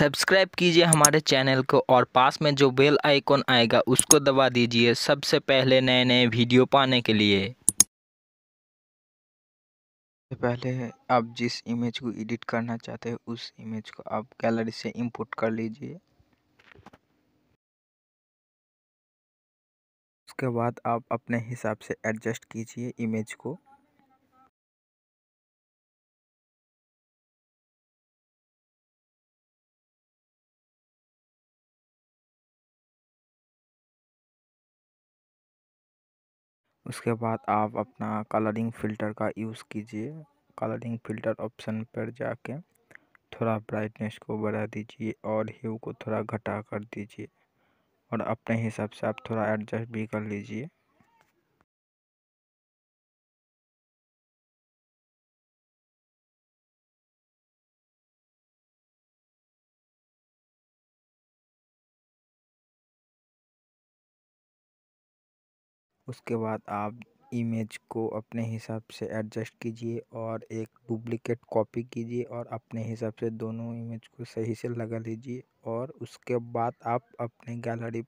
subscribe कीजिए हमारे channel को और पास में जो बेल आइकॉन आएगा उसको दबा दीजिए सबसे पहले नए नए वीडियो पाने के लिए पहले आप जिस इमेज को एडिट करना चाहते हैं उस इमेज को आप गैलरी से इंपोर्ट कर लीजिए उसके बाद आप अपने हिसाब से एडजस्ट कीजिए इमेज को उसके बाद आप अपना कलरिंग फ़िल्टर का यूज़ कीजिए कलरिंग फ़िल्टर ऑप्शन पर जाके थोड़ा ब्राइटनेस को बढ़ा दीजिए और ह्यू को थोड़ा घटा कर दीजिए और अपने हिसाब से आप थोड़ा एडजस्ट भी कर लीजिए उसके बाद आप इमेज को अपने हिसाब से एडजस्ट कीजिए और एक डुप्लीकेट कॉपी कीजिए और अपने हिसाब से दोनों इमेज को सही से लगा लीजिए और उसके बाद आप अपने गैलरी